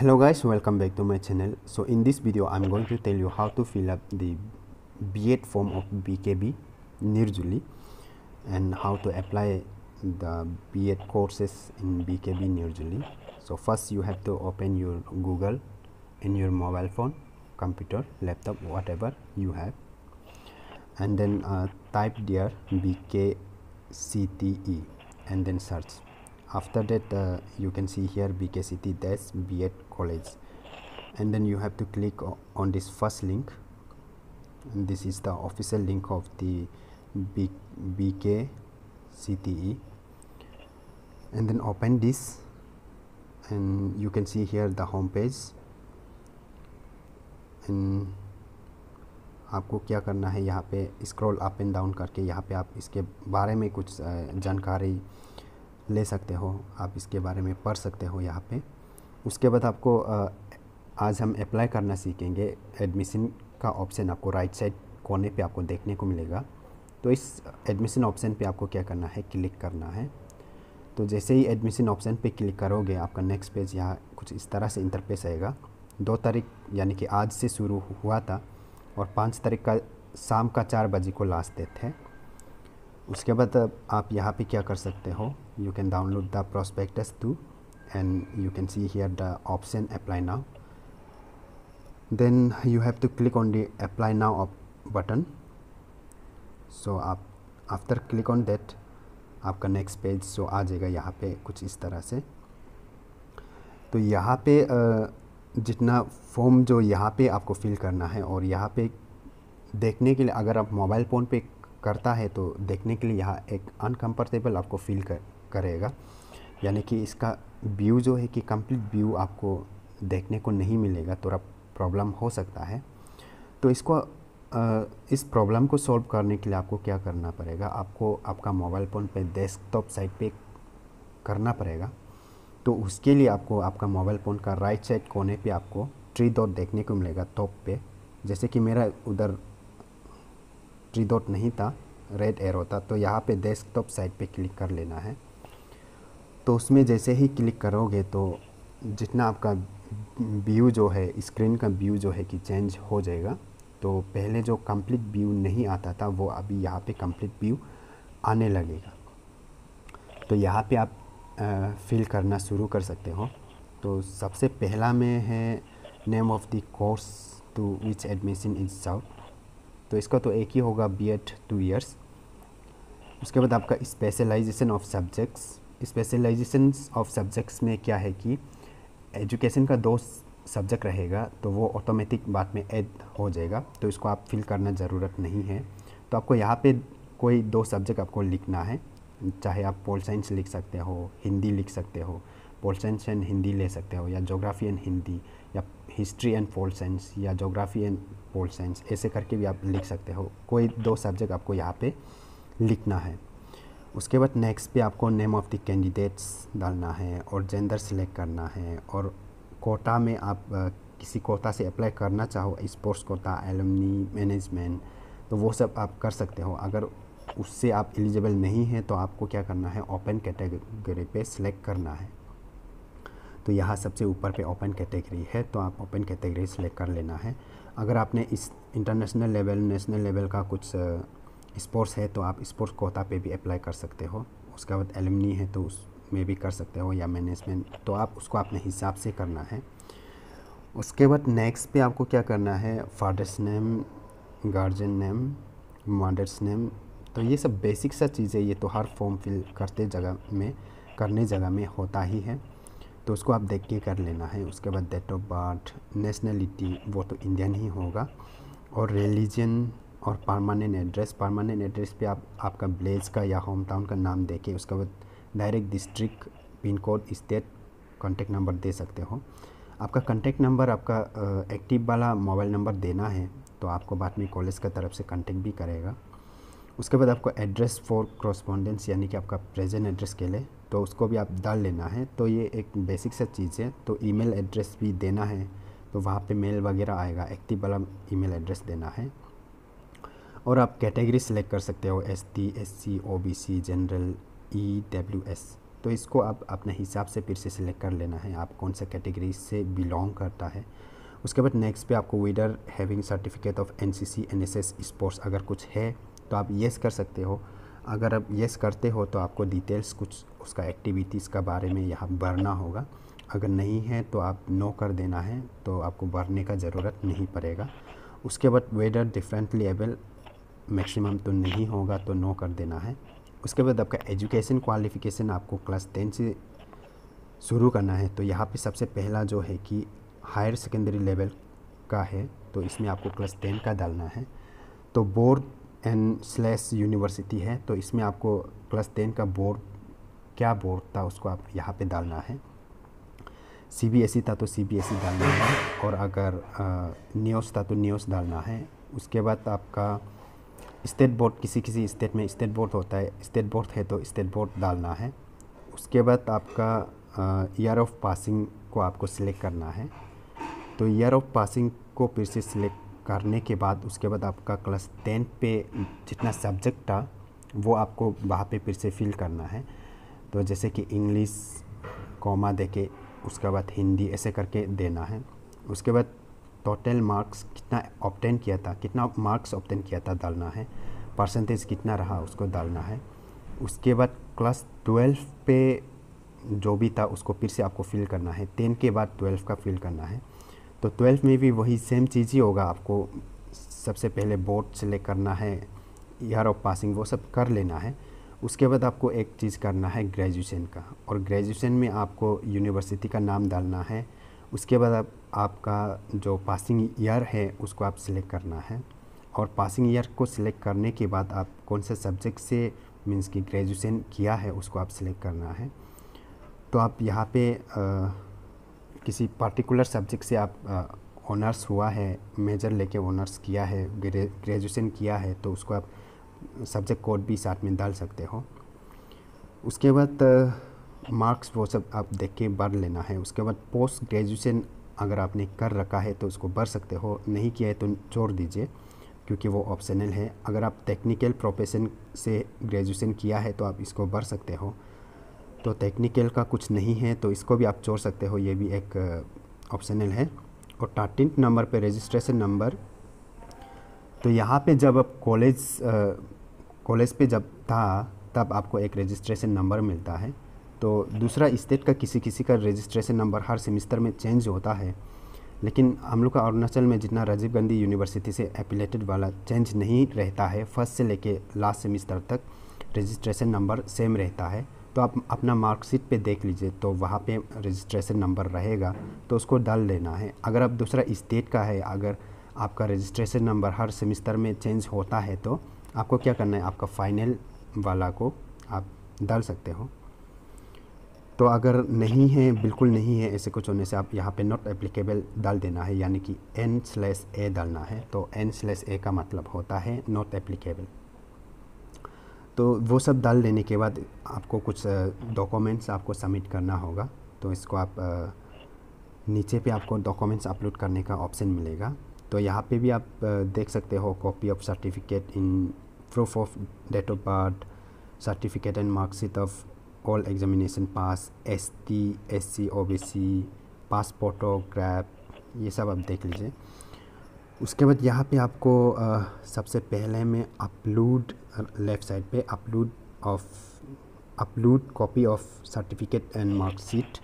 hello guys welcome back to my channel so in this video i'm going to tell you how to fill up the b8 form of bkb nirjuli and how to apply the b8 courses in bkb nirjuli so first you have to open your google in your mobile phone computer laptop whatever you have and then uh, type there bkcte and then search after that uh, you can see here BKCT that's B.Ed college and then you have to click on this first link and this is the official link of the B BK CTE and then open this and you can see here the home page and आपको क्या करना है यहाँ पे scroll up and down करके यहाँ पे आप इसके बारे में कुछ जानकारी ले सकते हो आप इसके बारे में पढ़ सकते हो यहाँ पे उसके बाद आपको आज हम अप्लाई करना सीखेंगे एडमिशन का ऑप्शन आपको राइट साइड कोने पे आपको देखने को मिलेगा तो इस एडमिशन ऑप्शन पे आपको क्या करना है क्लिक करना है तो जैसे ही एडमिशन ऑप्शन पे क्लिक करोगे आपका नेक्स्ट पेज यहाँ कुछ इस तरह से इंटरपेस आएगा दो तारीख यानी कि आज से शुरू हुआ था और पाँच तारीख का शाम का चार बजे को लास्ट डेट है उसके बाद आप यहाँ पे क्या कर सकते हो you can download the prospect too and you can see here the option apply now then you have to click on the apply now button so आप आफ्टर क्लिक ऑन डेट आपका नेक्स्ट पेज सो आ जाएगा यहाँ पे कुछ इस तरह से तो यहाँ पे जितना फॉर्म जो यहाँ पे आपको फिल करना है और यहाँ पे देखने के लिए अगर आप मोबाइल फ़ोन पे करता है तो देखने के लिए यहाँ एक अनकम्फर्टेबल आपको फील कर, करेगा यानी कि इसका व्यू जो है कि कंप्लीट व्यू आपको देखने को नहीं मिलेगा थोड़ा प्रॉब्लम हो सकता है तो इसको इस प्रॉब्लम को सॉल्व करने के लिए आपको क्या करना पड़ेगा आपको आपका मोबाइल फ़ोन पे डेस्कटॉप साइड पे करना पड़ेगा तो उसके लिए आपको आपका मोबाइल फ़ोन का राइट साइड कोने पे आपको ट्री डॉट देखने को मिलेगा टॉप पे जैसे कि मेरा उधर थ्री डॉट नहीं था रेड एरो था तो यहाँ पे डेस्कटॉप साइट पे क्लिक कर लेना है तो उसमें जैसे ही क्लिक करोगे तो जितना आपका व्यू जो है स्क्रीन का व्यू जो है कि चेंज हो जाएगा तो पहले जो कंप्लीट व्यू नहीं आता था वो अभी यहाँ पे कंप्लीट व्यू आने लगेगा तो यहाँ पे आप फिल करना शुरू कर सकते हो तो सबसे पहला में है name of the course to which admission is sought तो इसका तो एक ही होगा बी एड टू ईयर्स उसके बाद आपका specialisation of subjects specialisation of subjects में क्या है कि एजुकेशन का दो सब्जेक्ट रहेगा तो वो ऑटोमेटिक बात में ऐड हो जाएगा तो इसको आप फिल करना ज़रूरत नहीं है तो आपको यहाँ पे कोई दो सब्जेक्ट आपको लिखना है चाहे आप पोल साइंस लिख सकते हो हिंदी लिख सकते हो पोल साइंस एंड हिंदी ले सकते हो या जोग्राफी एंड हिंदी या हिस्ट्री एंड पोल साइंस या जोग्राफी एंड पोल साइंस ऐसे करके भी आप लिख सकते हो कोई दो सब्जेक्ट आपको यहाँ पे लिखना है उसके बाद नेक्स्ट पे आपको नेम ऑफ़ द कैंडिडेट्स डालना है और जेंडर सिलेक्ट करना है और कोटा में आप किसी कोटा से अप्लाई करना चाहो स्पोर्ट्स कोटा एलमनी मैनेजमेंट तो वो सब आप कर सकते हो अगर उससे आप एलिजिबल नहीं हैं तो आपको क्या करना है ओपन कैटेगरी पे सिलेक्ट करना है तो यहाँ सबसे ऊपर पे ओपन कैटेगरी है तो आप ओपन कैटेगरी सेलेक्ट कर लेना है अगर आपने इस इंटरनेशनल लेवल नेशनल लेवल का कुछ स्पोर्ट्स है तो आप स्पोर्ट्स कोटा पे भी अप्लाई कर सकते हो उसके बाद एलमनी है तो उसमें भी कर सकते हो या मैनेजमेंट तो आप उसको अपने हिसाब से करना है उसके बाद नेक्स्ट पे आपको क्या करना है father's name guardian name mother's name तो ये सब बेसिक सा चीज़ें ये तो हर फॉर्म फिल करते जगह में करने जगह में होता ही है तो उसको आप देख के कर लेना है उसके बाद डेट ऑफ बर्थ नेशनलिटी वो तो इंडियन ही होगा और रिलीजन और परमानेंट एड्रेस परमानेंट एड्रेस पे आप आपका ब्लेज का या होम टाउन का नाम के उसके बाद direct district pin code state contact number दे सकते हो आपका कॉन्टैक्ट नंबर आपका एक्टिव वाला मोबाइल नंबर देना है तो आपको बाद में कॉलेज का तरफ से कॉन्टैक्ट भी करेगा उसके बाद आपको एड्रेस फॉर क्रॉस्पॉन्डेंस यानी कि आपका प्रेजेंट एड्रेस के लिए तो उसको भी आप डाल लेना है तो ये एक बेसिक सा चीज़ है तो ईमेल एड्रेस भी देना है तो वहाँ पे मेल वगैरह आएगा एक्टिव वाला ईमेल एड्रेस देना है और आप कैटेगरी सेलेक्ट कर सकते हो S T S C O B C general E W S तो इसको आप अपने हिसाब से फिर से सिलेक्ट कर लेना है आप कौन सा कैटेगरी से बिलोंग करता है उसके बाद नेक्स्ट पे आपको whether having certificate of N C C N S S sports अगर कुछ है तो आप येस कर सकते हो अगर आप येस करते हो तो आपको डिटेल्स कुछ उसका एक्टिविटीज़ का बारे में यहाँ भरना होगा अगर नहीं है तो आप नो कर देना है तो आपको भरने का ज़रूरत नहीं पड़ेगा उसके बाद वेदर डिफरेंटली एबल मैक्सिमम तो नहीं होगा तो नो कर देना है उसके बाद आपका एजुकेशन क्वालिफ़िकेशन आपको क्लास टेन से शुरू करना है तो यहाँ पे सबसे पहला जो है कि हायर सेकेंडरी लेवल का है तो इसमें आपको क्लास टेन का डालना है तो बोर्ड एन स्लैश यूनिवर्सिटी है तो इसमें आपको क्लास टेन का बोर्ड क्या बोर्ड था उसको आप यहाँ पे डालना है सी बी एस ई था तो सी बी एस ई डालना है और अगर न्यूज़ था तो न्यूज़ डालना है उसके बाद आपका स्टेट बोर्ड किसी किसी स्टेट में स्टेट बोर्ड होता है स्टेट बोर्ड है तो स्टेट बोर्ड डालना है उसके बाद आपका ईयर ऑफ पासिंग को आपको सिलेक्ट करना है तो ईयर ऑफ पासिंग को फिर से सिलेक्ट करने के बाद उसके बाद आपका क्लास टेन पे जितना सब्जेक्ट था वो आपको वहाँ पे फिर से फिल करना है तो जैसे कि इंग्लिश कॉमा दे के उसके बाद हिंदी ऐसे करके देना है उसके बाद टोटल मार्क्स कितना ऑप्टेन किया था कितना मार्क्स ऑप्टेन किया था डालना है परसेंटेज कितना रहा उसको डालना है उसके बाद क्लास ट्वेल्व पे जो भी था उसको फिर से आपको फिल करना है टेन के बाद ट्वेल्व का फिल करना है तो ट्वेल्थ में भी वही सेम चीज़ ही होगा आपको सबसे पहले बोर्ड सेलेक्ट करना है ईयर ऑफ पासिंग वो सब कर लेना है उसके बाद आपको एक चीज़ करना है ग्रेजुएशन का और ग्रेजुएशन में आपको यूनिवर्सिटी का नाम डालना है उसके बाद आप आपका जो पासिंग ईयर है उसको आप सिलेक्ट करना है और पासिंग ईयर को सिलेक्ट करने के बाद आप कौन से सब्जेक्ट से मीन्स कि ग्रेजुएशन किया है उसको आप सिलेक्ट करना है तो आप यहाँ पे आ, किसी पार्टिकुलर सब्जेक्ट से आप ऑनर्स हुआ है मेजर लेके ऑनर्स किया है ग्रेजुएशन किया है तो उसको आप सब्जेक्ट कोड भी साथ में डाल सकते हो उसके बाद मार्क्स वो सब आप देख के भर लेना है उसके बाद पोस्ट ग्रेजुएशन अगर आपने कर रखा है तो उसको भर सकते हो नहीं किया है तो छोड़ दीजिए क्योंकि वो ऑप्शनल है अगर आप टेक्निकल प्रोफेशन से ग्रेजुएशन किया है तो आप इसको भर सकते हो तो टेक्निकल का कुछ नहीं है तो इसको भी आप छोड़ सकते हो ये भी एक ऑप्शनल है और टाटिन नंबर पे रजिस्ट्रेशन नंबर तो यहाँ पे जब आप कॉलेज कॉलेज पे जब था तब आपको एक रजिस्ट्रेशन नंबर मिलता है तो दूसरा स्टेट का किसी किसी का रजिस्ट्रेशन नंबर हर सेमिस्टर में चेंज होता है लेकिन हम लोग का अरुणाचल में जितना राजीव गांधी यूनिवर्सिटी से एपिलेटेड वाला चेंज नहीं रहता है फर्स्ट से लेके लास्ट सेमिस्टर तक रजिस्ट्रेशन नंबर सेम रहता है तो आप अपना मार्कशीट पे देख लीजिए तो वहाँ पे रजिस्ट्रेशन नंबर रहेगा तो उसको डाल लेना है अगर आप दूसरा स्टेट का है अगर आपका रजिस्ट्रेशन नंबर हर सेमिस्टर में चेंज होता है तो आपको क्या करना है आपका फाइनल वाला को आप डाल सकते हो तो अगर नहीं है बिल्कुल नहीं है ऐसे कुछ होने से आप यहाँ पे नॉट एप्लीकेबल डाल देना है यानी कि एन स्लेस ए डालना है तो एन स्लेस ए का मतलब होता है नॉट एप्लीकेबल तो वो सब डाल लेने के बाद आपको कुछ डॉक्यूमेंट्स आपको सबमिट करना होगा तो इसको आप नीचे पे आपको डॉक्यूमेंट्स अपलोड करने का ऑप्शन मिलेगा तो यहाँ पे भी आप देख सकते हो copy of certificate in proof of date of birth certificate and marksheet of all examination pass S T S C O B C pass ये सब आप देख लीजिए उसके बाद यहाँ पे आपको आ, सबसे पहले में अपलोड लेफ़्ट साइड पे upload of upload copy of certificate and marksheet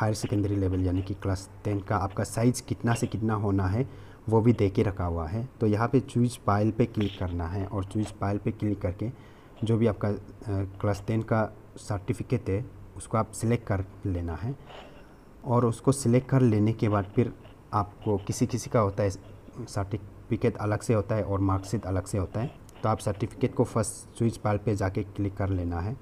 higher secondary level यानी कि क्लास टेन का आपका साइज़ कितना से कितना होना है वो भी दे के रखा हुआ है तो यहाँ पे चूज पाइल पे क्लिक करना है और चूज पाइल पे क्लिक करके जो भी आपका क्लास टेन का सर्टिफिकेट है उसको आप सिलेक्ट कर लेना है और उसको सिलेक्ट कर लेने के बाद फिर आपको किसी किसी का होता है सर्टिफिकेट अलग से होता है और मार्कशीट अलग से होता है तो आप सर्टिफिकेट को फर्स्ट स्विच पाल पे जाके क्लिक कर लेना है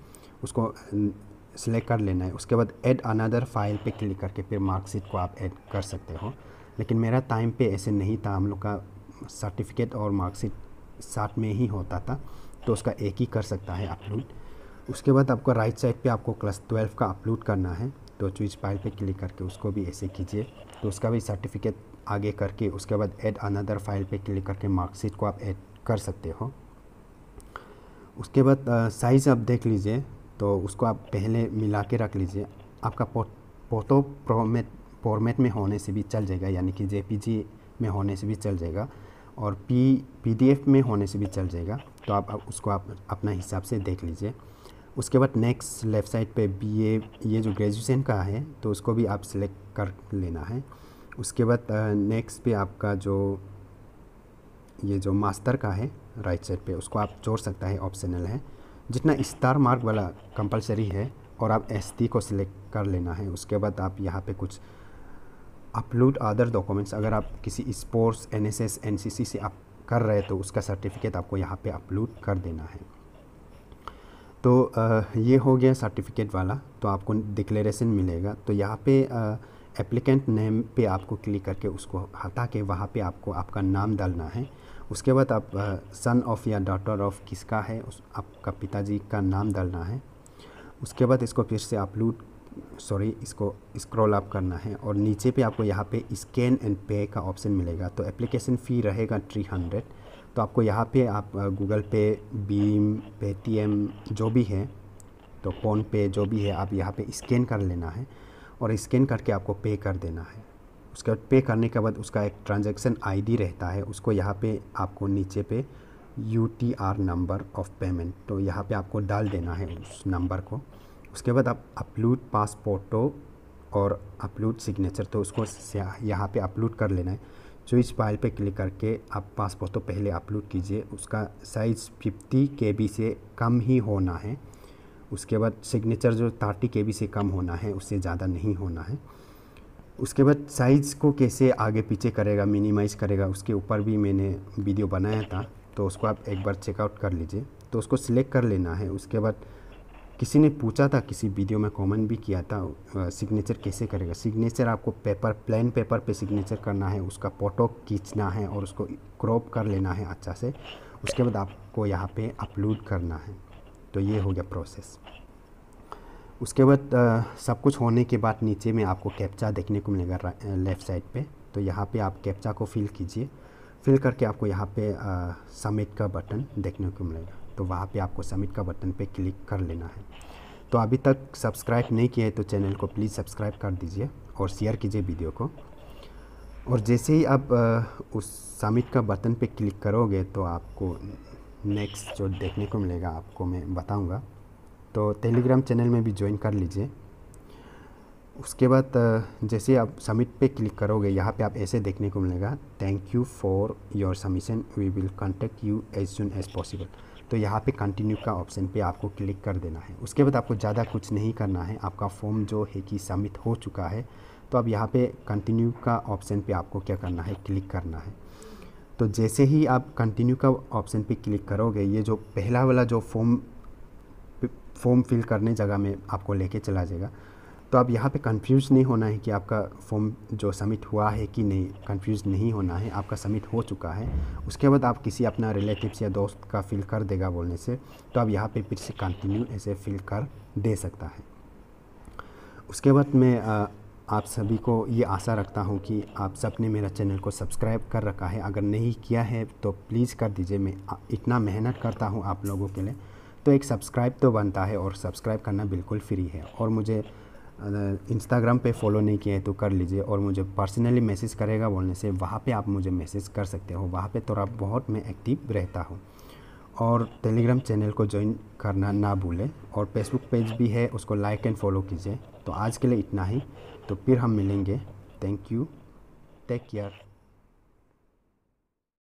उसको सिलेक्ट अं, कर लेना है उसके बाद ऐड अनदर फाइल पे क्लिक करके फिर मार्कशीट को आप ऐड कर सकते हो लेकिन मेरा टाइम पे ऐसे नहीं था हम लोग का सर्टिफिकेट और मार्कशीट साथ में ही होता था तो उसका एक ही कर सकता है अपलोड उसके बाद आपको राइट साइड पे आपको क्लास ट्वेल्व का अपलोड करना है तो स्विच पाइल पे क्लिक करके उसको भी ऐसे कीजिए तो उसका भी सर्टिफिकेट आगे करके उसके बाद ऐड अनदर फाइल पे क्लिक करके मार्कशीट को आप ऐड कर सकते हो उसके बाद साइज़ आप देख लीजिए तो उसको आप पहले मिला के रख लीजिए आपका फोटो प्रोमेट फॉर्मेट में होने से भी चल जाएगा यानी कि जे में होने से भी चल जाएगा और पी पी में होने से भी चल जाएगा तो आप, आप उसको आप अपना हिसाब से देख लीजिए उसके बाद नेक्स्ट लेफ़्ट साइड पे बी ए ये जो ग्रेजुएशन का है तो उसको भी आप सिलेक्ट कर लेना है उसके बाद नेक्स्ट पे आपका जो ये जो मास्टर का है राइट साइड पे उसको आप जोड़ सकता है ऑप्शनल है जितना स्टार मार्क वाला कंपलसरी है और आप एस को सिलेक्ट कर लेना है उसके बाद आप यहाँ पे कुछ अपलोड अदर डॉक्यूमेंट्स अगर आप किसी स्पोर्ट्स एनएसएस एनसीसी से आप कर रहे तो उसका सर्टिफिकेट आपको यहाँ पे अपलोड कर देना है तो ये हो गया सर्टिफिकेट वाला तो आपको डिक्लेरेशन मिलेगा तो यहाँ पे एप्लीकेंट नेम पे आपको क्लिक करके उसको हटा के वहाँ पे आपको आपका नाम डालना है उसके बाद आप सन ऑफ़ या डॉटर ऑफ़ किसका है उस आपका पिताजी का नाम डालना है उसके बाद इसको फिर से अपलोड सॉरी इसको स्क्रॉल अप करना है और नीचे पे आपको यहाँ पे स्कैन एंड पे का ऑप्शन मिलेगा तो एप्लीकेशन फ़ी रहेगा थ्री हंड्रेड तो आपको यहाँ पे आप गूगल पे भीम पेटीएम जो भी है तो फ़ोन पे जो भी है आप यहाँ पे स्कैन कर लेना है और स्कैन करके आपको पे कर देना है उसके बाद पे करने के बाद उसका एक ट्रांजैक्शन आईडी रहता है उसको यहाँ पे आपको नीचे पे U T R number of payment तो यहाँ पे आपको डाल देना है उस नंबर को उसके बाद आप अपलोड पासपोर्टो और अपलोड सिग्नेचर तो उसको यहाँ पे अपलोड कर लेना है सो इस फाइल पे क्लिक करके आप पासपोर्ट तो पहले अपलोड कीजिए उसका साइज़ फिफ्टी के से कम ही होना है उसके बाद सिग्नेचर जो थर्टी के से कम होना है उससे ज़्यादा नहीं होना है उसके बाद साइज़ को कैसे आगे पीछे करेगा मिनिमाइज़ करेगा उसके ऊपर भी मैंने वीडियो बनाया था तो उसको आप एक बार चेकआउट कर लीजिए तो उसको सिलेक्ट कर लेना है उसके बाद किसी ने पूछा था किसी वीडियो में कमेंट भी किया था सिग्नेचर कैसे करेगा सिग्नेचर आपको पेपर प्लेन पेपर पे सिग्नेचर करना है उसका फ़ोटो खींचना है और उसको क्रॉप कर लेना है अच्छा से उसके बाद आपको यहाँ पे अपलोड करना है तो ये हो गया प्रोसेस उसके बाद आ, सब कुछ होने के बाद नीचे में आपको कैप्चा देखने को मिलेगा लेफ़्ट साइड पर तो यहाँ पर आप कैप्चा को फिल कीजिए फिल करके आपको यहाँ पर सबमिट का बटन देखने को मिलेगा तो वहाँ पे आपको सबमिट का बटन पे क्लिक कर लेना है तो अभी तक सब्सक्राइब नहीं किया है तो चैनल को प्लीज़ सब्सक्राइब कर दीजिए और शेयर कीजिए वीडियो को और जैसे ही आप उस सबमिट का बटन पे क्लिक करोगे तो आपको नेक्स्ट जो देखने को मिलेगा आपको मैं बताऊँगा तो टेलीग्राम चैनल में भी ज्वाइन कर लीजिए उसके बाद जैसे आप सबमिट पे क्लिक करोगे यहाँ पे आप ऐसे देखने को मिलेगा thank you for your submission we will contact you as soon as possible तो यहाँ पे कंटिन्यू का ऑप्शन पे आपको क्लिक कर देना है उसके बाद आपको ज़्यादा कुछ नहीं करना है आपका फॉर्म जो है कि सबमिट हो चुका है तो अब यहाँ पे कंटिन्यू का ऑप्शन पे आपको क्या करना है क्लिक करना है तो जैसे ही आप कंटिन्यू का ऑप्शन पे क्लिक करोगे ये जो पहला वाला जो फॉर्म फॉर्म फिल करने जगह में आपको लेके चला जाएगा तो आप यहाँ पे कंफ्यूज नहीं होना है कि आपका फॉर्म जो सबमिट हुआ है कि नहीं कंफ्यूज नहीं होना है आपका सबमिट हो चुका है उसके बाद आप किसी अपना रिलेटिव्स या दोस्त का फिल कर देगा बोलने से तो आप यहाँ पे फिर से कंटिन्यू ऐसे फिल कर दे सकता है उसके बाद मैं आप सभी को ये आशा रखता हूँ कि आप सब ने मेरा चैनल को सब्सक्राइब कर रखा है अगर नहीं किया है तो प्लीज़ कर दीजिए मैं इतना मेहनत करता हूँ आप लोगों के लिए तो एक सब्सक्राइब तो बनता है और सब्सक्राइब करना बिल्कुल फ्री है और मुझे इंस्टाग्राम पे फॉलो नहीं किया है तो कर लीजिए और मुझे पर्सनली मैसेज करेगा बोलने से वहाँ पे आप मुझे मैसेज कर सकते हो वहाँ पे थोड़ा बहुत मैं एक्टिव रहता हूँ और टेलीग्राम चैनल को ज्वाइन करना ना भूलें और फेसबुक पेज भी है उसको लाइक एंड फॉलो कीजिए तो आज के लिए इतना ही तो फिर हम मिलेंगे थैंक यू टेक केयर